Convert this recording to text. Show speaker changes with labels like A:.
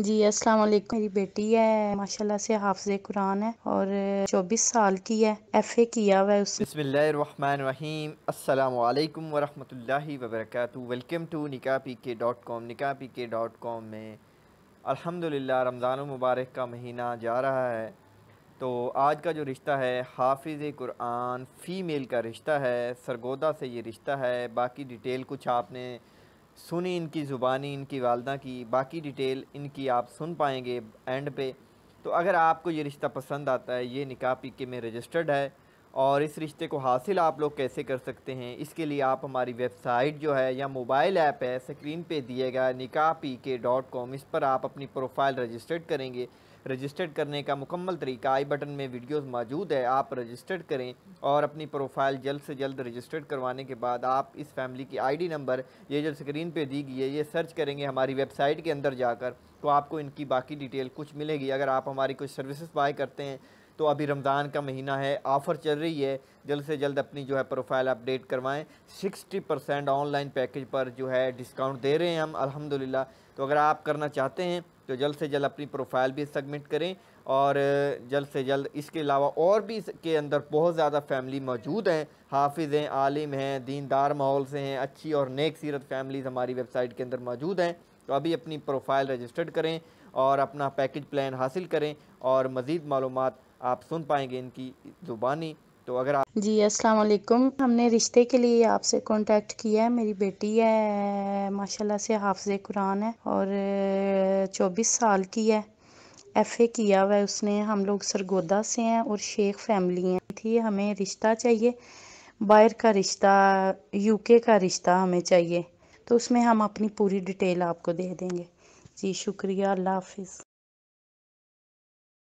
A: जी अस्सलाम वालेकुम मेरी बेटी है माशाल्लाह से हाफज कुरान है और 24 साल की है ए किया हुआ है
B: उसने अस्सलाम वालेकुम वरहमतुल्लाहि वबरकatuh welcome to Nikah P K dot com Nikah P K dot com में अल्हम्दुलिल्लाह रमज़ान मुबारक का महीना जा रहा है तो आज का जो रिश्ता है हाफिज़ कुरान फ़ीमेल का रिश्ता है सरगोदा से ये रिश्ता है बाकी डिटेल कुछ आपने सुनी इनकी ज़ुबानी इनकी वालदा की बाकी डिटेल इनकी आप सुन पाएंगे एंड पे तो अगर आपको ये रिश्ता पसंद आता है ये निकाह पी के में रजिस्टर्ड है और इस रिश्ते को हासिल आप लोग कैसे कर सकते हैं इसके लिए आप हमारी वेबसाइट जो है या मोबाइल ऐप है स्क्रीन पे दिए गए निका पी के डॉट कॉम इस पर आप अपनी प्रोफाइल रजिस्टर्ड करेंगे रजिस्टर्ड करने का मुकम्मल तरीका आई बटन में वीडियोस मौजूद है आप रजिस्टर्ड करें और अपनी प्रोफाइल जल्द से जल्द रजिस्टर्ड करवाने के बाद आप इस फैमिली की आईडी नंबर ये जो स्क्रीन पे दी गई है ये सर्च करेंगे हमारी वेबसाइट के अंदर जाकर तो आपको इनकी बाकी डिटेल कुछ मिलेगी अगर आप हमारी कुछ सर्विसेज बाय करते हैं तो अभी रमज़ान का महीना है ऑफ़र चल रही है जल्द से जल्द अपनी जो है प्रोफाइल अपडेट करवाएं 60 परसेंट ऑनलाइन पैकेज पर जो है डिस्काउंट दे रहे हैं हम अल्हम्दुलिल्लाह तो अगर आप करना चाहते हैं तो जल्द से जल्द अपनी प्रोफाइल भी सबमिट करें और जल्द से जल्द इसके अलावा और भी इसके अंदर बहुत ज़्यादा फैमिली मौजूद हैं हाफिज़ हैं आलिम हैं दीनदार माहौल से हैं अच्छी और नेक सीरत फैमिलीज़ हमारी वेबसाइट के अंदर मौजूद हैं तो अभी अपनी प्रोफाइल रजिस्टर्ड करें और अपना पैकेज प्लान हासिल करें और मज़ीद मालूम आप सुन पाएंगे इनकी ज़ुबानी तो अगर आप
A: जी अस्सलाम वालेकुम हमने रिश्ते के लिए आपसे कांटेक्ट किया है मेरी बेटी है माशाल्लाह से हाफज कुरान है और चौबीस साल की है एफ़ ए किया हुआ है उसने हम लोग सरगोदा से हैं और शेख फैमिली हैं थी हमें रिश्ता चाहिए बाहर का रिश्ता यूके का रिश्ता हमें चाहिए तो उसमें हम अपनी पूरी डिटेल आपको दे देंगे जी शुक्रिया अल्लाह हाफिज़